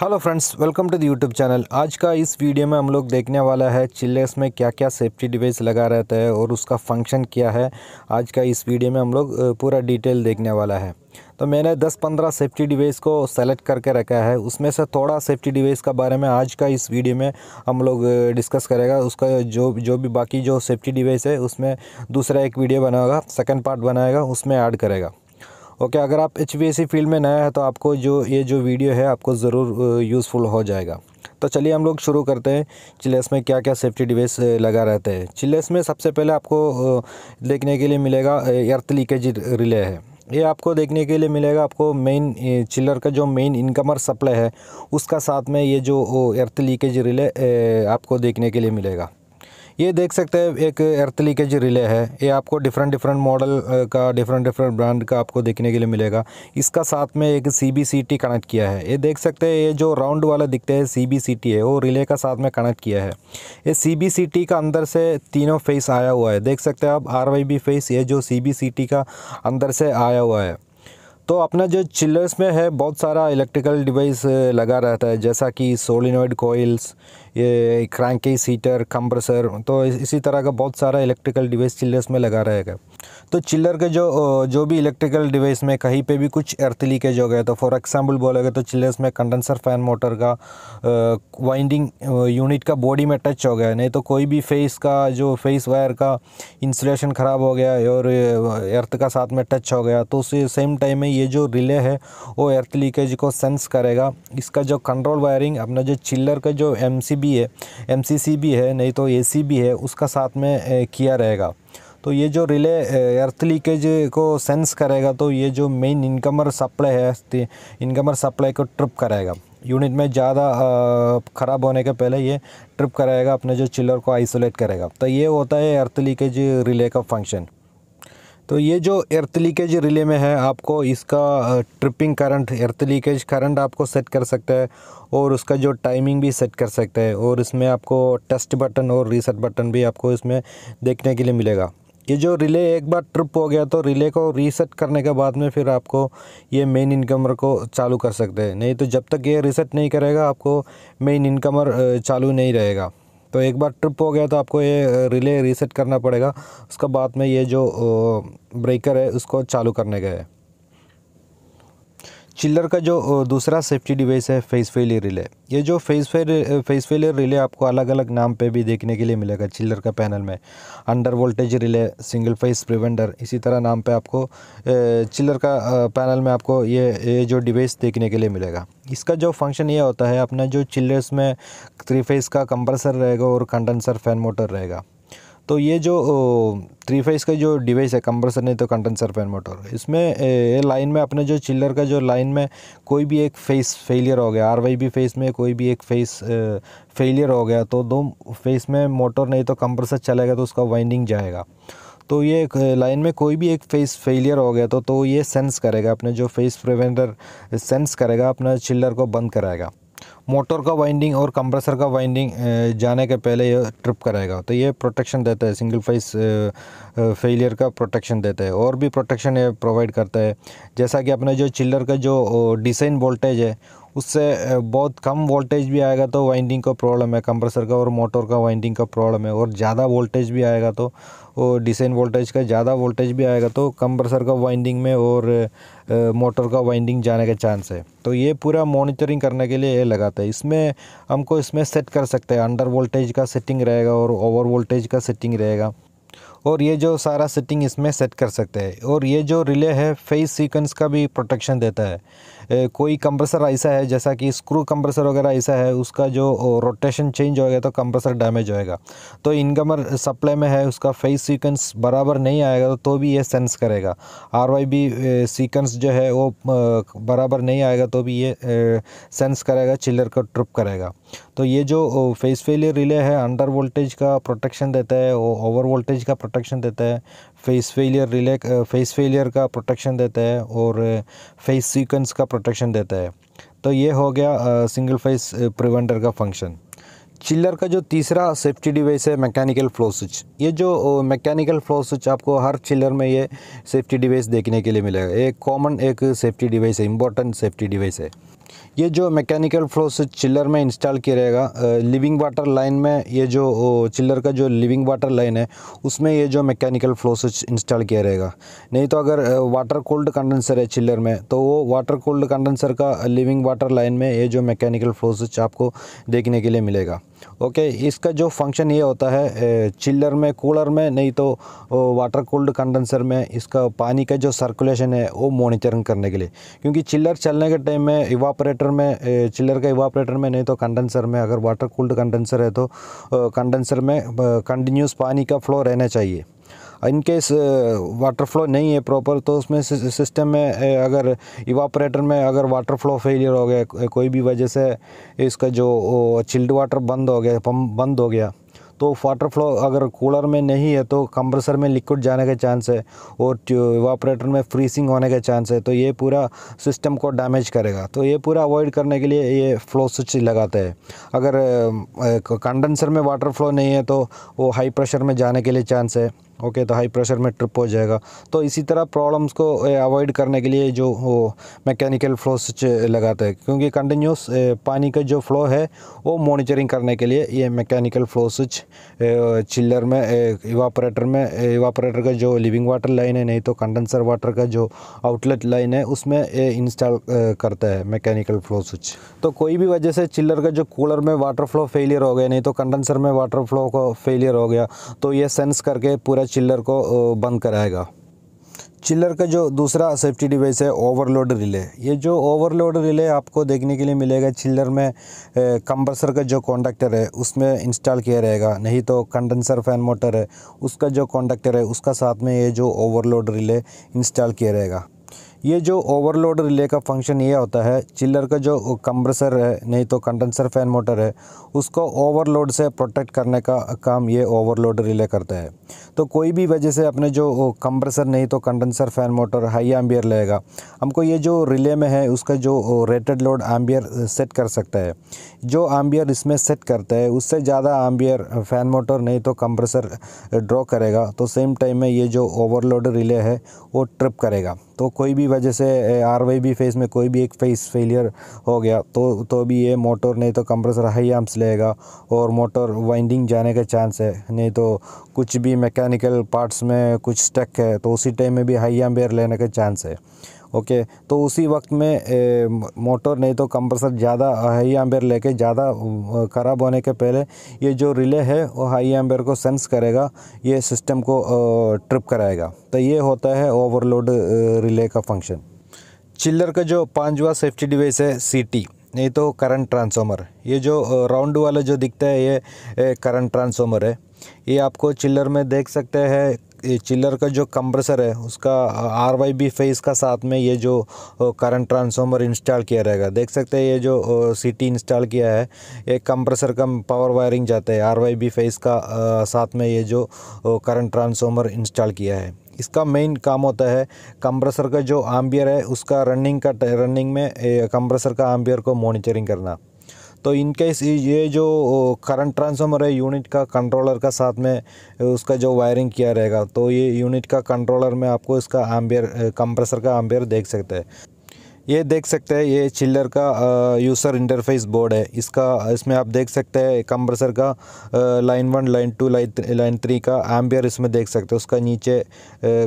hello friends welcome to the YouTube channel आज का इस वीडियो में हम लोग देखने वाला है चिल्लेस में क्या क्या सेफ्टी डिवाइस लगा रहता है और उसका फंक्शन क्या है आज का इस वीडियो में हम लोग पूरा डिटेल देखने वाला है तो मैंने 10-15 सेफ्टी डिवाइस को सेलेक्ट करके रखा है उसमें से थोड़ा सेफ्टी डिवाइस का बारे में आज का इस वीडियो में हम लोग डिस्कस करेगा उसका जो जो भी बाकी जो सेफ्टी डिवाइस है उसमें दूसरा एक वीडियो बनाएगा सेकेंड पार्ट बनाएगा उसमें ऐड करेगा ओके अगर आप एच फील्ड में नया है तो आपको जो ये जो वीडियो है आपको ज़रूर यूज़फुल हो जाएगा तो चलिए हम लोग शुरू करते हैं चिलेस में क्या क्या सेफ्टी डिवाइस लगा रहते हैं चिलेस में सबसे पहले आपको देखने के लिए मिलेगा अर्थ लीकेज रिले है ये आपको देखने के लिए मिलेगा आपको मेन चिलर का जो मेन इनकमर सप्लाई है उसका साथ में ये जो अर्थ लीकेज रिले आपको देखने के लिए मिलेगा ये देख सकते हैं एक अर्थ लीकेज रिले है ये आपको डिफरेंट डिफरेंट मॉडल का डिफरेंट डिफरेंट ब्रांड का आपको देखने के लिए मिलेगा इसका साथ में एक C B C T connect किया है ये देख सकते हैं ये जो राउंड वाला दिखते हैं सी बी सी टी है वो रिले का साथ में कनेक्ट किया है ये सी बी सी टी का अंदर से तीनों फेस आया हुआ है देख सकते हैं आप आर वाई बी फेस ये जो सी बी सी टी का अंदर से आया हुआ है तो अपना जो चिल्लर्स में है बहुत सारा इलेक्ट्रिकल डिवाइस लगा रहता है जैसा कि सोलिनोइड कोयल्स ये क्रैंकी सीटर कंप्रेसर तो इसी तरह का बहुत सारा इलेक्ट्रिकल डिवाइस चिल्लर्स में लगा रहेगा तो चिल्लर के जो जो भी इलेक्ट्रिकल डिवाइस में कहीं पे भी कुछ अर्थ लीकेज हो गया तो फॉर एग्जांपल बोलोगे तो चिल्लर्स में कंडेंसर फैन मोटर का वाइंडिंग यूनिट का बॉडी में टच हो गया नहीं तो कोई भी फेस का जो फेस वायर का इंसुलेशन ख़राब हो गया और अर्थ का साथ में टच हो गया तो उसी सेम टाइम में ये जो रिले है वो अर्थ लीकेज को सेंस करेगा इसका जो कंट्रोल वायरिंग अपना जो चिल्लर का जो एम है एम है नहीं तो ए भी है उसका साथ में किया रहेगा तो ये जो रिले अर्थ लीकेज को सेंस करेगा तो ये जो मेन इनकमर सप्लाई है इनकमर सप्लाई को ट्रिप करेगा यूनिट में ज़्यादा ख़राब होने के पहले ये ट्रिप कराएगा अपने जो चिलर को आइसोलेट करेगा तो ये होता है अर्थ लीकेज रिले का फंक्शन तो ये जो अर्थ लीकेज रिले में है आपको इसका tripping current earth leakage current आपको सेट कर सकता है और उसका जो टाइमिंग भी सेट कर सकता है और इसमें आपको टेस्ट बटन और रीसेट बटन भी आपको इसमें देखने के लिए मिलेगा ये जो रिले एक बार ट्रिप हो गया तो रिले को रीसेट करने के बाद में फिर आपको ये मेन इनकमर को चालू कर सकते हैं नहीं तो जब तक ये रीसेट नहीं करेगा आपको मेन इनकमर चालू नहीं रहेगा तो एक बार ट्रिप हो गया तो आपको ये रिले रीसेट करना पड़ेगा उसके बाद में ये जो ब्रेकर है उसको चालू करने का है चिल्लर का जो दूसरा सेफ्टी डिवाइस है फेस फेलियर रिले ये जो phase fail phase failure relay आपको अलग अलग नाम पे भी देखने के लिए मिलेगा चिल्लर का पैनल में under voltage relay single phase preventer इसी तरह नाम पे आपको चिल्लर का पैनल में आपको ये ये जो डिवाइस देखने के लिए मिलेगा इसका जो फंक्शन ये होता है अपना जो चिल्लर्स में थ्री फेस का कंप्रेसर रहेगा और कंडेंसर फैन मोटर रहेगा तो ये जो थ्री फेस का जो डिवाइस है कंप्रेसर नहीं तो कंडेंसर फैन मोटर इसमें लाइन में अपने जो चिल्लर का जो लाइन में कोई भी एक फेस फेलियर हो गया आर वाई बी फेस में कोई भी एक फेस फेलियर हो गया तो दो फेस में मोटर नहीं तो कंप्रेसर चलेगा तो उसका वाइंडिंग जाएगा तो ये लाइन में कोई भी एक फेस फेलियर हो गया तो तो ये सेंस करेगा अपने जो फेस प्रिवेंटर सेंस करेगा अपना चिल्लर को बंद कराएगा मोटर का वाइंडिंग और कंप्रेसर का वाइंडिंग जाने के पहले ये ट्रिप कराएगा तो ये प्रोटेक्शन देता है सिंगल फेस फेलियर का प्रोटेक्शन देता है और भी प्रोटेक्शन ये प्रोवाइड करता है जैसा कि अपने जो चिल्लर का जो डिसाइन वोल्टेज है उससे बहुत कम वोल्टेज भी आएगा तो वाइंडिंग का प्रॉब्लम है कंप्रेसर का और मोटर का वाइंडिंग का प्रॉब्लम है और ज़्यादा वोल्टेज भी आएगा तो और डिसेन वोल्टेज का ज़्यादा वोल्टेज भी आएगा तो कंप्रेसर का वाइंडिंग में और मोटर का वाइंडिंग जाने का चांस है तो ये पूरा मॉनिटरिंग करने के लिए ये लगाता है इसमें हमको इसमें सेट कर सकते हैं अंडर वोल्टेज का सेटिंग रहेगा और ओवर वोल्टेज का सेटिंग रहेगा और ये जो सारा सेटिंग इसमें सेट कर सकते हैं और ये जो रिले है फेस सीक्वेंस का भी प्रोटेक्शन देता है कोई कंप्रेसर ऐसा है जैसा कि स्क्रू कंप्रेसर वगैरह ऐसा है उसका जो रोटेशन चेंज होएगा तो कंप्रेसर डैमेज होएगा तो इनकमर सप्लाई में है उसका फेस सीक्वेंस बराबर नहीं आएगा तो भी ये सेंस करेगा आर वाई बी सीक्वेंस जो है वो बराबर नहीं आएगा तो भी ये सेंस करेगा चिल्लर को ट्रिप करेगा तो ये जो फेस फेलियर रिले है अंडर वोल्टेज का प्रोटेक्शन देता है वो ओवर वोल्टेज का प्रोटेक्शन देता है phase failure relay phase failure का प्रोटेक्शन देता है और फेस सीक्वेंस का प्रोटेक्शन देता है तो ये हो गया सिंगल फेस प्रिवेंटर का फंक्शन चिल्लर का जो तीसरा सेफ्टी डिवाइस है मैकेनिकल फ्लो स्विच ये जो मैकेनिकल फ्लो स्विच आपको हर चिल्लर में ये सेफ्टी डिवाइस देखने के लिए मिलेगा एक कॉमन एक सेफ्टी डिवाइस है इंपॉर्टेंट सेफ्टी डिवाइस है ये जो मैकेनिकल फ्लो स्विच चिल्लर में इंस्टॉल किया रहेगा लिविंग वाटर लाइन में ये जो चिल्लर का जो लिविंग वाटर लाइन है उसमें ये जो मैकेनिकल फ्लो स्विच इंस्टॉल किया रहेगा नहीं तो अगर वाटर कोल्ड कंडेंसर है चिल्लर में तो वो वाटर कोल्ड कंडेंसर का लिविंग वाटर लाइन में ये जो मैकेनिकल फ्लो स्विच आपको देखने के लिए मिलेगा ओके इसका जो फंक्शन ये होता है चिल्लर में कूलर में नहीं तो वाटर कोल्ड कंडेंसर में इसका पानी का जो सर्कुलेशन है वो मोनिटरिंग करने के लिए क्योंकि चिल्लर चलने के टाइम में इवापर इवापरेटर में चिल्लर का इवापरेटर में नहीं तो कंडेंसर में अगर वाटर कूल्ड कंडेंसर है तो कंडेंसर में कंटिन्यूस पानी का फ्लो रहना चाहिए इनकेस वाटर फ्लो नहीं है प्रॉपर तो उसमें सिस्टम में अगर इवापरेटर में अगर वाटर फ्लो फेलियर हो गया कोई भी वजह से इसका जो चिल्ड वाटर बंद हो गया पम्प बंद हो गया तो वाटर फ्लो अगर कूलर में नहीं है तो कंप्रेसर में लिक्विड जाने के चांस है और वापरेटर में फ्रीसिंग होने के चांस है तो ये पूरा सिस्टम को डैमेज करेगा तो ये पूरा अवॉइड करने के लिए ये फ्लो स्विच लगाते हैं अगर कंडेंसर में वाटर फ्लो नहीं है तो वो हाई प्रेशर में जाने के लिए चांस है ओके तो हाई प्रेशर में ट्रिप हो जाएगा तो इसी तरह प्रॉब्लम्स को अवॉइड करने के लिए जो मैकेनिकल फ्लो स्विच लगाते हैं क्योंकि कंटिन्यूस पानी का जो फ्लो है वो मॉनिटरिंग करने के लिए ये मैकेनिकल फ्लो स्विच चिल्लर में इवापरेटर में इवापरेटर का जो लिविंग वाटर लाइन है नहीं तो कंडेंसर वाटर का जो आउटलेट लाइन है उसमें इंस्टॉल करता है मैकेनिकल फ्लो स्विच तो कोई भी वजह से चिल्लर का जो कूलर में वाटर फ्लो फेलियर हो गया नहीं तो कंडेंसर में वाटर फ्लो का फेलियर हो गया तो ये सेंस करके पूरा पूरा चिल्लर को बंद कराएगा चिल्लर का जो दूसरा सेफ्टी डिवाइस है ओवरलोड रिले ये जो ओवरलोड रिले आपको देखने के लिए मिलेगा चिल्लर में कंप्रेसर का जो कॉन्डक्टर है उसमें इंस्टॉल किया रहेगा नहीं तो कंडेंसर फैन मोटर है उसका जो कॉन्डक्टर है उसका साथ में ये जो ओवरलोड रिले इंस्टॉल किया रहेगा ये जो ओवरलोड रिले का फंक्शन ये होता है चिल्लर का जो कंप्रेसर है नहीं तो कंडेंसर फैन मोटर है उसको ओवरलोड से प्रोटेक्ट करने का काम ये ओवरलोड रिले करता है तो कोई भी वजह से अपने जो कंप्रेसर नहीं तो condenser fan motor high ampere लेगा हमको ये जो रिले में है उसका जो रेटेड लोड एम्बियर सेट कर सकता है जो एम्बियर इसमें सेट करता है उससे ज़्यादा एम्बियर फैन मोटर नहीं तो कंप्रेसर ड्रॉ करेगा तो सेम टाइम में ये जो ओवरलोड रिले है वो ट्रिप करेगा तो कोई भी वजह से आर वाई फेस में कोई भी एक फेस फेलियर हो गया तो तो भी ये मोटर नहीं तो कंप्रेसर हाई आर्म्स लेगा और मोटर वाइंडिंग जाने का चांस है नहीं तो कुछ भी मैकेनिकल पार्ट्स में कुछ स्टक है तो उसी टाइम में भी हाई आर्म बेयर लेने का चांस है ओके तो उसी वक्त में ए, मोटर नहीं तो कंप्रेसर ज़्यादा हाई एम्बेर लेके ज़्यादा ख़राब होने के पहले ये जो रिले है वो हाई एम्बेर को सेंस करेगा ये सिस्टम को ट्रिप कराएगा तो ये होता है ओवरलोड रिले का फंक्शन चिल्लर का जो पांचवा सेफ्टी डिवाइस है सीटी नहीं तो करंट ट्रांसफार्मर ये जो राउंड वाला जो दिखता है ये करंट ट्रांसफार्मर है ये आपको चिल्लर में देख सकते हैं चिल्लर का जो कंप्रेसर है उसका आर वाई बी फेस का साथ में ये जो करंट ट्रांसफार्मर इंस्टॉल किया रहेगा देख सकते हैं ये जो सीटी इंस्टॉल किया है ये कंप्रेसर का पावर वायरिंग जाता है आर वाई बी फेस का साथ में ये जो करंट ट्रांसफार्मर इंस्टॉल किया है इसका मेन काम होता है कंप्रेसर का जो आम्बियर है उसका रनिंग का रनिंग में कंप्रेसर का आम्बियर को मॉनिटरिंग करना तो केस ये जो करंट ट्रांसफार्मर है यूनिट का कंट्रोलर का साथ में उसका जो वायरिंग किया रहेगा तो ये यूनिट का कंट्रोलर में आपको इसका एम्बियर कंप्रेसर का एम्बियर देख सकते हैं ये देख सकते हैं ये चिल्लर का यूज़र इंटरफेस बोर्ड है इसका इसमें आप देख सकते हैं कंप्रेसर का line one line two line line three का एम्बियर इसमें देख सकते हैं उसका नीचे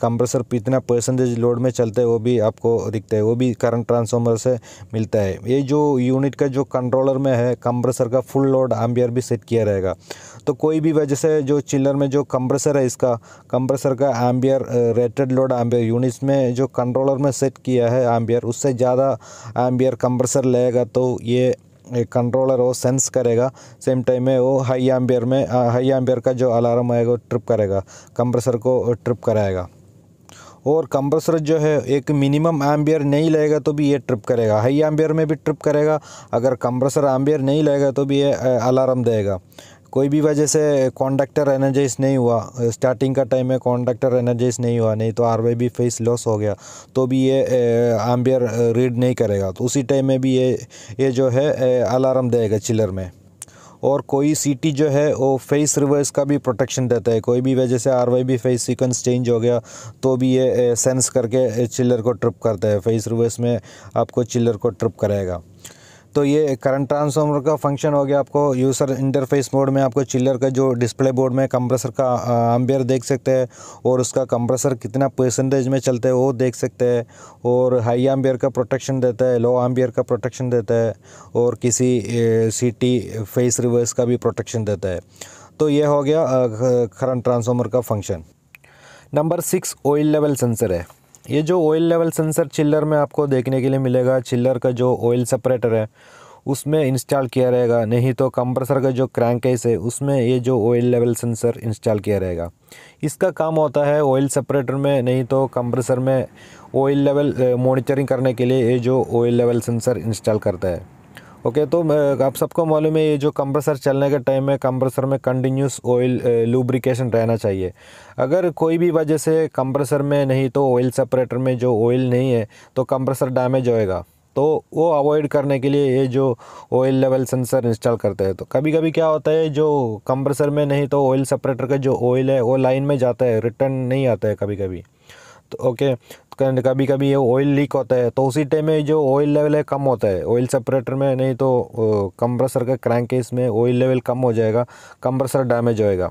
कंप्रेसर इतना परसेंटेज लोड में चलते है वो भी आपको दिखता है वो भी करंट ट्रांसफॉर्मर से मिलता है ये जो यूनिट का जो कंट्रोलर में है कंप्रेसर का फुल लोड एम्बियर भी सेट किया रहेगा तो कोई भी वजह से जो चिल्लर में जो कंप्रेसर है इसका कंप्रेसर का ampere rated load ampere units में जो कंट्रोलर में सेट किया है एम्बियर उससे ज़्यादा एम्बियर कंप्रेसर लेगा तो ये एक कंट्रोलर वो सेंस करेगा सेम टाइम में वो हाई एम्बियर में हाई एम्बियर का जो अलार्म आएगा वो ट्रिप करेगा कंप्रेसर को ट्रिप कराएगा और कंप्रेसर जो है एक मिनिमम एम्बियर नहीं लेगा तो भी ये ट्रिप करेगा हाई एम्बियर में भी ट्रिप करेगा अगर कंप्रेसर एम्बियर नहीं लगेगा तो भी ये अलार्म देगा कोई भी वजह से कॉन्डक्टर एनर्जाइज नहीं हुआ स्टार्टिंग का टाइम में कॉन्डक्टर एनर्जाइज नहीं हुआ नहीं तो आर वाई भी फेस लॉस हो गया तो भी ये एम्बियर रीड नहीं करेगा तो उसी टाइम में भी ये ये जो है अलार्म देगा चिलर में और कोई सीटी जो है वो फेस रिवर्स का भी प्रोटेक्शन देता है कोई भी वजह से आर वाई भी फेस सीक्वेंस चेंज हो गया तो भी ये सेंस करके चिलर को ट्रिप करता है फेस रिवर्स में आपको चिलर को ट्रिप कराएगा तो ये करंट ट्रांसफार्मर का फंक्शन हो गया आपको यूज़र इंटरफेस मोड में आपको चिल्लर का जो डिस्प्ले बोर्ड में कंप्रेसर का अम्बेयर देख सकते हैं और उसका कंप्रेसर कितना परसेंटेज में चलता है वो देख सकते हैं और हाई अम्बेयर का प्रोटेक्शन देता है लो अम्बेयर का प्रोटेक्शन देता है और किसी सीटी फेस रिवर्स का भी प्रोटेक्शन देता है तो ये हो गया करंट ट्रांसफॉर्मर का function number six oil level sensor है ये जो ऑयल लेवल सेंसर चिल्लर में आपको देखने के लिए मिलेगा चिल्लर का जो ऑयल सेपरेटर है उसमें इंस्टॉल किया रहेगा नहीं तो कंप्रेसर का जो क्रैंक है है उसमें ये जो ऑयल लेवल सेंसर इंस्टॉल किया रहेगा इसका काम होता है ऑयल सेपरेटर में नहीं तो कंप्रेसर में ऑयल लेवल मॉनिटरिंग करने के लिए ये जो ऑयल लेवल सेंसर इंस्टॉल करता है ओके तो आप सबको मालूम है ये जो कंप्रेसर चलने के टाइम में कंप्रेसर में कंटिन्यूस ऑयल लुब्रिकेशन रहना चाहिए अगर कोई भी वजह से कंप्रेसर में नहीं तो ऑयल सेपरेटर में जो ऑयल नहीं है तो कंप्रेसर डैमेज होएगा तो वो अवॉइड करने के लिए ये जो ऑयल लेवल सेंसर इंस्टॉल करते हैं तो कभी कभी क्या होता है जो कंप्रेसर में नहीं तो ऑयल सेपरेटर का जो ऑयल है वो लाइन में जाता है रिटर्न नहीं आता है कभी कभी ओके कभी कभी ये ऑयल लीक होता है तो उसी टाइम में जो ऑयल लेवल है कम होता है ऑयल सेपरेटर में नहीं तो कंप्रेसर का क्रैंक केस में ऑयल लेवल कम हो जाएगा कंप्रेसर डैमेज होएगा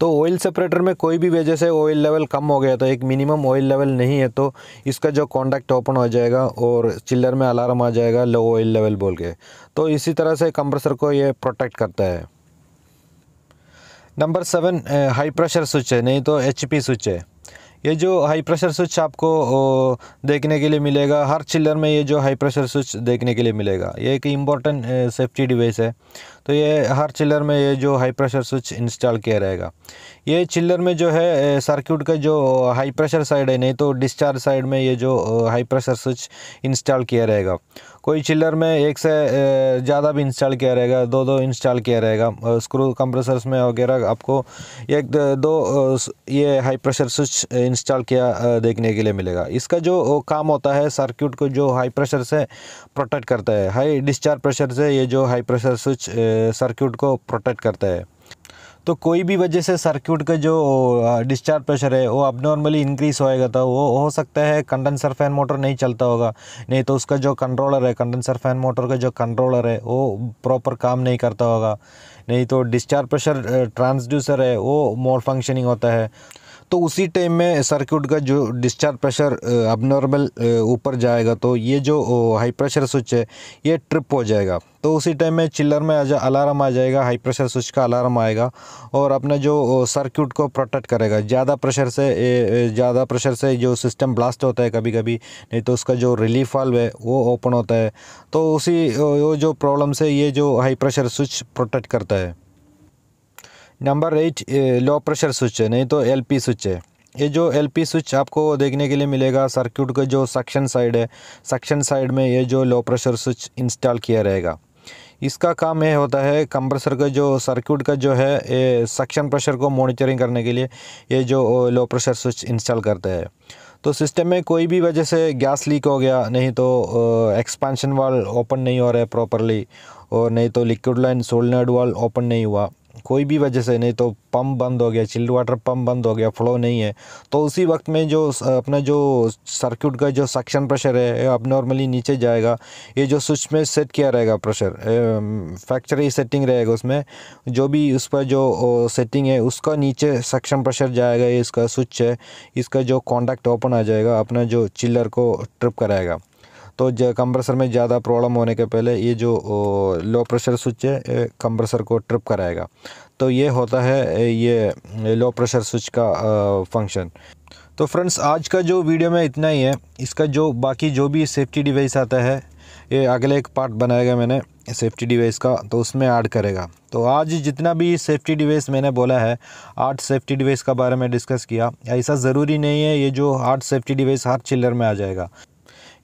तो ऑयल सेपरेटर में कोई भी वजह से ऑयल लेवल कम हो गया तो एक मिनिमम ऑयल लेवल नहीं है तो इसका जो कॉन्टैक्ट ओपन हो जाएगा और चिल्लर में अलार्म आ जाएगा लो ऑयल लेवल बोल के तो इसी तरह से कंप्रेसर को ये प्रोटेक्ट करता है number seven high pressure switch है नहीं तो एच स्विच है ये जो हाई प्रेशर स्विच आपको देखने के लिए मिलेगा हर चिल्लर में ये जो हाई प्रेशर स्विच देखने के लिए मिलेगा ये एक इम्पॉर्टेंट सेफ्टी डिवाइस है तो ये हर चिल्लर में ये जो हाई प्रेशर स्विच इंस्टॉल किया रहेगा ये चिल्लर में जो है सर्क्यूट का जो हाई प्रेशर साइड है नहीं तो डिस्चार्ज साइड में ये जो हाई प्रेशर स्विच इंस्टॉल किया रहेगा कोई चिल्लर में एक से ज़्यादा भी इंस्टॉल किया रहेगा दो दो इंस्टॉल किया रहेगा स्क्रू कंप्रेसर्स में वगैरह आपको एक दो ये हाई प्रेशर स्विच इंस्टॉल किया देखने के लिए मिलेगा इसका जो काम होता है सर्क्यूट को जो हाई प्रेशर से प्रोटेक्ट करता है हाई डिस्चार्ज प्रेशर से ये जो हाई प्रेशर स्विच सर्क्यूट को प्रोटेक्ट करता है तो कोई भी वजह से सर्क्यूट का जो डिस्चार्ज प्रेशर है वो अब नॉर्मली इंक्रीज होएगा तो वो हो सकता है कंडेंसर फैन मोटर नहीं चलता होगा नहीं तो उसका जो कंट्रोलर है कंडेंसर फैन मोटर का जो कंट्रोलर है वो प्रॉपर काम नहीं करता होगा नहीं तो डिस्चार्ज प्रेशर ट्रांसड्यूसर है वो मोर फंक्शनिंग होता है तो उसी टाइम में सर्किट का जो डिस्चार्ज प्रेशर अब नॉर्मल ऊपर जाएगा तो ये जो हाई प्रेशर स्विच है ये ट्रिप हो जाएगा तो उसी टाइम में चिल्लर में आ अलार्म आ जाएगा हाई प्रेशर स्विच का अलार्म आएगा और अपना जो सर्किट को प्रोटेक्ट करेगा ज़्यादा प्रेशर से ज़्यादा प्रेशर से जो सिस्टम ब्लास्ट होता है कभी कभी नहीं तो उसका जो रिलीफ वाल्व है वो ओपन होता है तो उसी वो जो प्रॉब्लम से ये जो हाई प्रेशर स्विच प्रोटेक्ट करता है number eight low pressure switch है नहीं तो एलपी स्विच है ये जो एलपी स्विच आपको देखने के लिए मिलेगा सर्क्यूट का जो सक्शन साइड है सक्शन साइड में ये जो लो प्रेशर स्विच इंस्टॉल किया रहेगा इसका काम ये होता है कंप्रेसर का जो सर्क्यूट का जो है ये सक्शन प्रेशर को मॉनिटरिंग करने के लिए ये जो लो प्रेशर स्विच इंस्टॉल करता है तो सिस्टम में कोई भी वजह से गैस लीक हो गया नहीं तो एक्सपेंशन वाल ओपन नहीं हो रहा है प्रॉपरली और नहीं तो लिक्विड लाइन सोलनाइड वाल ओपन नहीं हुआ कोई भी वजह से नहीं तो पंप बंद हो गया चिल्ड वाटर पंप बंद हो गया फ्लो नहीं है तो उसी वक्त में जो अपना जो सर्किट का जो सक्शन प्रेशर है अब नॉर्मली नीचे जाएगा ये जो स्विच में सेट किया रहेगा प्रेशर फैक्चरी सेटिंग रहेगा उसमें जो भी उस पर जो सेटिंग है उसका नीचे सक्शन प्रेशर जाएगा ये इसका स्विच है इसका जो कॉन्टैक्ट ओपन आ जाएगा अपना जो चिल्लर को ट्रिप कराएगा तो कंप्रेसर में ज़्यादा प्रॉब्लम होने के पहले ये जो लो प्रेशर स्विच है कंप्रेसर को ट्रिप कराएगा तो ये होता है ये लो प्रेशर स्विच का फंक्शन तो फ्रेंड्स आज का जो वीडियो में इतना ही है इसका जो बाकी जो भी सेफ्टी डिवाइस आता है ये अगले एक पार्ट बनाएगा मैंने सेफ्टी डिवाइस का तो उसमें ऐड करेगा तो आज जितना भी सेफ्टी डिवाइस मैंने बोला है आठ सेफ्टी डिवाइस का बारे में डिस्कस किया ऐसा ज़रूरी नहीं है ये जो आठ सेफ्टी डिवाइस हर चिल्लर में आ जाएगा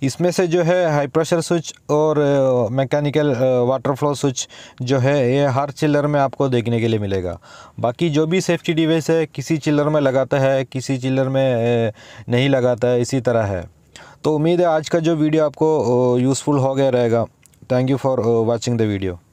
इसमें से जो है हाई प्रेशर स्विच और मैकेनिकल वाटर फ्लो स्विच जो है ये हर चिल्लर में आपको देखने के लिए मिलेगा बाकी जो भी सेफ्टी डिवाइस है किसी चिल्लर में लगाता है किसी चिल्लर में नहीं लगाता है इसी तरह है तो उम्मीद है आज का जो वीडियो आपको यूज़फुल हो गया रहेगा thank you for watching the video